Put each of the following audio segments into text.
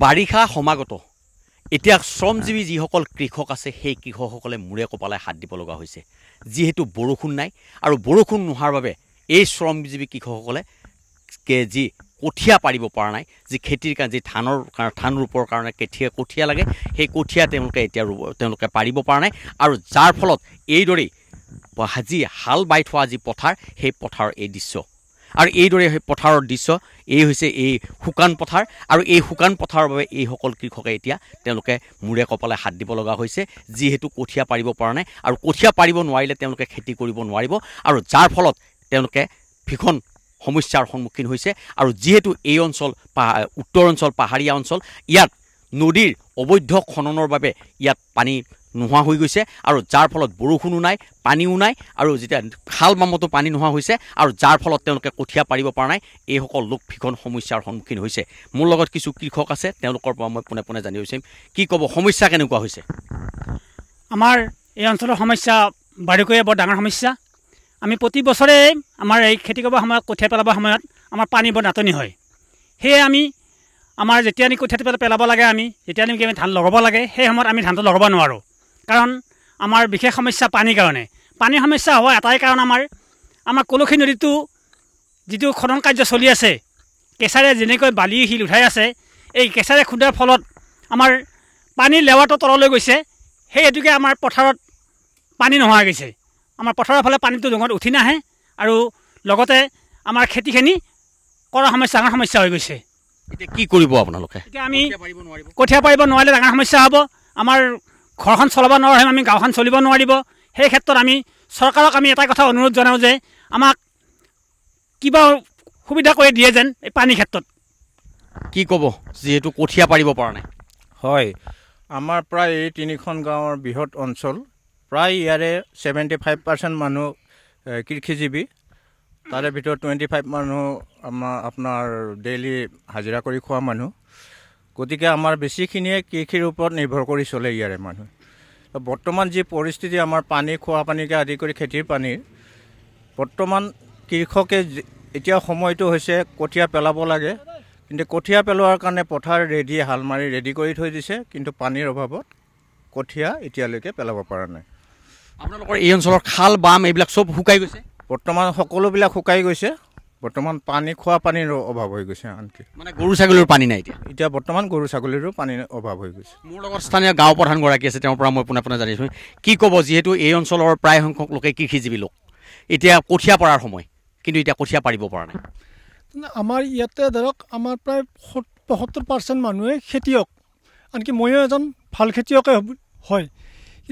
বাৰিষা সমাগত এতিয়া শ্ৰমজীৱী যিসকল কৃষক আছে সেই কৃষকসকলে মূৰে কপালে হাত দিব লগা হৈছে যিহেতু বৰষুণ নাই আৰু বৰষুণ নোহোৱাৰ বাবে এই শ্ৰমজীৱী কৃষকসকলে যি কঠীয়া পাৰিব পৰা নাই যি খেতিৰ কাৰণে যি ধানৰ কাৰণে ধান ৰূপৰ কাৰণে কঠীয়া কঠীয়া লাগে সেই কঠীয়া তেওঁলোকে এতিয়া ৰুব তেওঁলোকে পাৰিব পৰা নাই আৰু যাৰ ফলত এইদৰেই যি হাল বাই থোৱা যি পথাৰ সেই পথাৰৰ এই দৃশ্য আৰু এইদৰে পথাৰৰ দৃশ্য এই হৈছে এই শুকান পথাৰ আৰু এই শুকান পথাৰৰ বাবে এইসকল কৃষকে এতিয়া তেওঁলোকে মূৰে কপালে হাত দিব লগা হৈছে যিহেতু কঠীয়া পাৰিব পৰা নাই আৰু কঠীয়া পাৰিব নোৱাৰিলে তেওঁলোকে খেতি কৰিব নোৱাৰিব আৰু যাৰ ফলত তেওঁলোকে ভীষণ সমস্যাৰ সন্মুখীন হৈছে আৰু যিহেতু এই অঞ্চল উত্তৰ অঞ্চল পাহাৰীয়া অঞ্চল ইয়াত নদীৰ অবৈধ খননৰ বাবে ইয়াত পানী নোহোৱা হৈ গৈছে আৰু যাৰ ফলত বৰষুণো নাই পানীও নাই আৰু যেতিয়া খাল বামতো পানী নোহোৱা হৈছে আৰু যাৰ ফলত তেওঁলোকে কঠীয়া পাৰিব পৰা নাই এইসকল লোক ভীষণ সমস্যাৰ সন্মুখীন হৈছে মোৰ লগত কিছু কৃষক আছে তেওঁলোকৰ পৰা মই পোনে পোনে জানি হৈছিম কি ক'ব সমস্যা কেনেকুৱা হৈছে আমাৰ এই অঞ্চলৰ সমস্যা বাৰুকৈয়ে বৰ ডাঙৰ সমস্যা আমি প্ৰতি বছৰে আমাৰ এই খেতি কৰিব সময়ত কঠীয়া পেলাব সময়ত আমাৰ পানী বৰ নাটনি হয় সেয়ে আমি আমাৰ যেতিয়া নেকি কঠীয়াটো পেলাব লাগে আমি যেতিয়া নেকি আমি ধান লগাব লাগে সেই সময়ত আমি ধানটো লগাব নোৱাৰোঁ কাৰণ আমাৰ বিশেষ সমস্যা পানীৰ কাৰণে পানীৰ সমস্যা হোৱা এটাই কাৰণ আমাৰ আমাৰ কলসী নদীটো যিটো খনন কাৰ্য চলি আছে কেঁচাৰে যেনেকৈ বালি শিল উঠাই আছে এই কেঁচাৰে খুন্দাৰ ফলত আমাৰ পানীৰ লেৱাটো তললৈ গৈছে সেই হেতুকে আমাৰ পথাৰত পানী নোহোৱা গৈছে আমাৰ পথাৰৰ ফালে পানীটো জংঘত উঠি নাহে আৰু লগতে আমাৰ খেতিখিনি কৰা সমস্যা ডাঙৰ সমস্যা হৈ গৈছে এতিয়া কি কৰিব আপোনালোকে এতিয়া আমি কঠীয়া পাৰিব নোৱাৰিলে ডাঙৰ সমস্যা হ'ব আমাৰ ঘৰখন চলাব নোৱাৰিম আমি গাঁওখন চলিব নোৱাৰিব সেই ক্ষেত্ৰত আমি চৰকাৰক আমি এটা কথা অনুৰোধ জনাওঁ যে আমাক কিবা সুবিধা কৰি দিয়ে যেন এই পানীৰ ক্ষেত্ৰত কি ক'ব যিহেতু কঠীয়া পাৰিব পৰা নাই হয় আমাৰ প্ৰায় এই তিনিখন গাঁৱৰ বৃহৎ অঞ্চল প্ৰায় ইয়াৰে ছেভেণ্টি ফাইভ পাৰ্চেণ্ট মানুহ কৃষিজীৱী তাৰে ভিতৰত টুৱেণ্টি ফাইভ মানুহ আমাৰ আপোনাৰ ডেইলি হাজিৰা কৰি খোৱা মানুহ গতিকে আমাৰ বেছিখিনিয়ে কৃষিৰ ওপৰত নিৰ্ভৰ কৰি চলে ইয়াৰে মানুহে বৰ্তমান যি পৰিস্থিতি আমাৰ পানী খোৱা পানীকে আদি কৰি খেতিৰ পানীৰ বৰ্তমান কৃষকে এতিয়া সময়টো হৈছে কঠীয়া পেলাব লাগে কিন্তু কঠীয়া পেলোৱাৰ কাৰণে পথাৰ ৰেডি হাল মাৰি ৰেডি কৰি থৈ দিছে কিন্তু পানীৰ অভাৱত কঠীয়া এতিয়ালৈকে পেলাব পৰা নাই আপোনালোকৰ এই অঞ্চলৰ খাল বাম এইবিলাক চব শুকাই গৈছে বৰ্তমান সকলোবিলাক শুকাই গৈছে বৰ্তমান পানী খোৱা পানীৰো অভাৱ হৈ গৈছে আনকি মানে গৰু ছাগলীৰ পানী নাই এতিয়া এতিয়া বৰ্তমান গৰু ছাগলীৰো পানীৰ অভাৱ হৈ গৈছে মোৰ লগত স্থানীয় গাঁও প্ৰধানগৰাকী আছে তেওঁৰ পৰা মই পোনে পোনে জানিছোঁ কি ক'ব যিহেতু এই অঞ্চলৰ প্ৰায় সংখ্যক লোকে কৃষিজীৱী লোক এতিয়া কঠীয়া পৰাৰ সময় কিন্তু এতিয়া কঠীয়া পাৰিব পৰা নাই আমাৰ ইয়াতে ধৰক আমাৰ প্ৰায় সত্তৰ পাৰ্চেণ্ট মানুহে খেতিয়ক আনকি ময়ো এজন ভাল খেতিয়কে হয়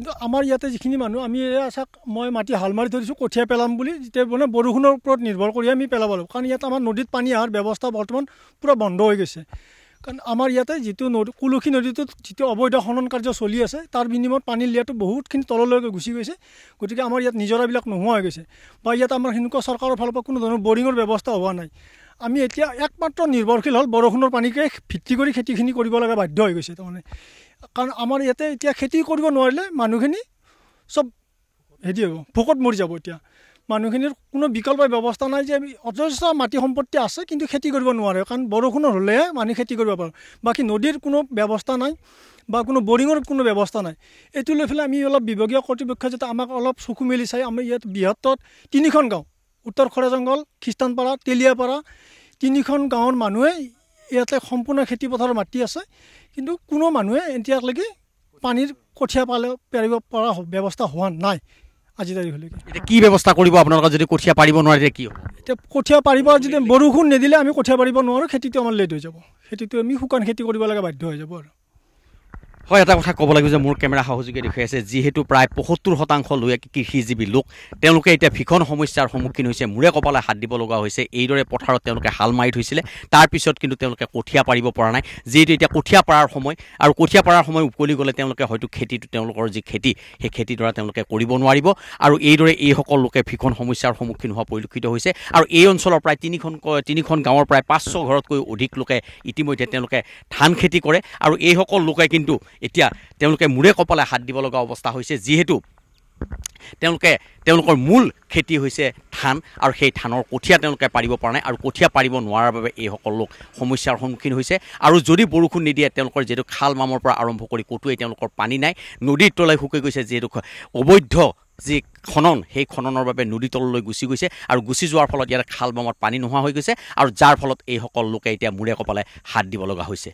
কিন্তু আমাৰ ইয়াতে যিখিনি মানুহ আমি এয়া চাক মই মাটি হাল মাৰি ধৰিছোঁ কঠীয়া পেলাম বুলি যেতিয়া মানে বৰষুণৰ ওপৰত নিৰ্ভৰ কৰি আমি পেলাব লাগিব কাৰণ ইয়াত আমাৰ নদীত পানী অহাৰ ব্যৱস্থা বৰ্তমান পূৰা বন্ধ হৈ গৈছে কাৰণ আমাৰ ইয়াতে যিটো নদী কুলসী নদীটোত যিটো অবৈধ খনন কাৰ্য চলি আছে তাৰ বিনিময়ত পানী লিয়াটো বহুতখিনি তললৈকে গুচি গৈছে গতিকে আমাৰ ইয়াত নিজৰাবিলাক নোহোৱা হৈ গৈছে বা ইয়াত আমাৰ সেনেকুৱা চৰকাৰৰ ফালৰ পৰা কোনো ধৰণৰ বৰিঙৰ ব্যৱস্থা হোৱা নাই আমি এতিয়া একমাত্ৰ নিৰ্ভৰশীল হ'ল বৰষুণৰ পানীকে ভিত্তি কৰি খেতিখিনি কৰিব লগা বাধ্য হৈ গৈছে তাৰমানে কাৰণ আমাৰ ইয়াতে এতিয়া খেতি কৰিব নোৱাৰিলে মানুহখিনি চব হেৰি হ'ব ভোকত মৰি যাব এতিয়া মানুহখিনিৰ কোনো বিকল্প ব্যৱস্থা নাই যে আমি অযথেষ্ট মাটি সম্পত্তি আছে কিন্তু খেতি কৰিব নোৱাৰে কাৰণ বৰষুণৰ হ'লেহে মানুহ খেতি কৰিব পাৰোঁ বাকী নদীৰ কোনো ব্যৱস্থা নাই বা কোনো বৰিঙৰ কোনো ব্যৱস্থা নাই এইটো লৈ পেলাই আমি অলপ বিভাগীয় কৰ্তৃপক্ষই যাতে আমাক অলপ চকু মেলি চাই আমি ইয়াত বৃহত্তৰ তিনিখন গাঁও উত্তৰ খৰা জংঘল খ্ৰীষ্টানপাৰা তেলিয়াপাৰা তিনিখন গাঁৱৰ মানুহে ইয়াতে সম্পূৰ্ণ খেতিপথাৰৰ মাটি আছে কিন্তু কোনো মানুহে এতিয়ালৈকে পানীৰ কঠীয়া পালে পাৰিব পৰা ব্যৱস্থা হোৱা নাই আজি তাৰিখলৈকে এতিয়া কি ব্যৱস্থা কৰিব আপোনালোকে যদি কঠীয়া পাৰিব নোৱাৰিলে কি এতিয়া কঠীয়া পাৰিব যদি বৰষুণ নিদিলে আমি কঠীয়া পাৰিব নোৱাৰোঁ খেতিটো আমাৰ লেট হৈ যাব খেতিটো আমি শুকান খেতি কৰিব লাগে বাধ্য হৈ যাব আৰু হয় এটা কথা ক'ব লাগিব যে মোৰ কেমেৰা সহযোগে দেখুৱাইছে যিহেতু প্ৰায় পঁয়সত্তৰ শতাংশ লৈ কৃষিজীৱী লোক তেওঁলোকে এতিয়া ভীষণ সমস্যাৰ সন্মুখীন হৈছে মূৰে কপালে হাত দিব লগা হৈছে এইদৰে পথাৰত তেওঁলোকে হাল মাৰি থৈছিলে তাৰপিছত কিন্তু তেওঁলোকে কঠীয়া পাৰিব পৰা নাই যিহেতু এতিয়া কঠীয়া পাৰাৰ সময় আৰু কঠীয়া পাৰাৰ সময় উকলি গ'লে তেওঁলোকে হয়তো খেতিটো তেওঁলোকৰ যি খেতি সেই খেতিডৰা তেওঁলোকে কৰিব নোৱাৰিব আৰু এইদৰে এইসকল লোকে ভীষণ সমস্যাৰ সন্মুখীন হোৱা পৰিলক্ষিত হৈছে আৰু এই অঞ্চলৰ প্ৰায় তিনিখন তিনিখন গাঁৱৰ প্ৰায় পাঁচশ ঘৰতকৈও অধিক লোকে ইতিমধ্যে তেওঁলোকে ধান খেতি কৰে আৰু এইসকল লোকে কিন্তু এতিয়া তেওঁলোকে মূৰে কপালে হাত দিব লগা অৱস্থা হৈছে যিহেতু তেওঁলোকে তেওঁলোকৰ মূল খেতি হৈছে ধান আৰু সেই ধানৰ কঠীয়া তেওঁলোকে পাৰিব পৰা নাই আৰু কঠীয়া পাৰিব নোৱাৰাৰ বাবে এইসকল লোক সমস্যাৰ সন্মুখীন হৈছে আৰু যদি বৰষুণ নিদিয়ে তেওঁলোকৰ যিহেতু খাল মামৰ পৰা আৰম্ভ কৰি ক'তোৱেই তেওঁলোকৰ পানী নাই নদীৰ তলাই শুকাই গৈছে যিহেতু অবৈধ যি খনন সেই খননৰ বাবে নদী তললৈ গুচি গৈছে আৰু গুচি যোৱাৰ ফলত ইয়াত খাল বামত পানী নোহোৱা হৈ গৈছে আৰু যাৰ ফলত এইসকল লোকে এতিয়া মূৰে কপালে হাত দিব লগা হৈছে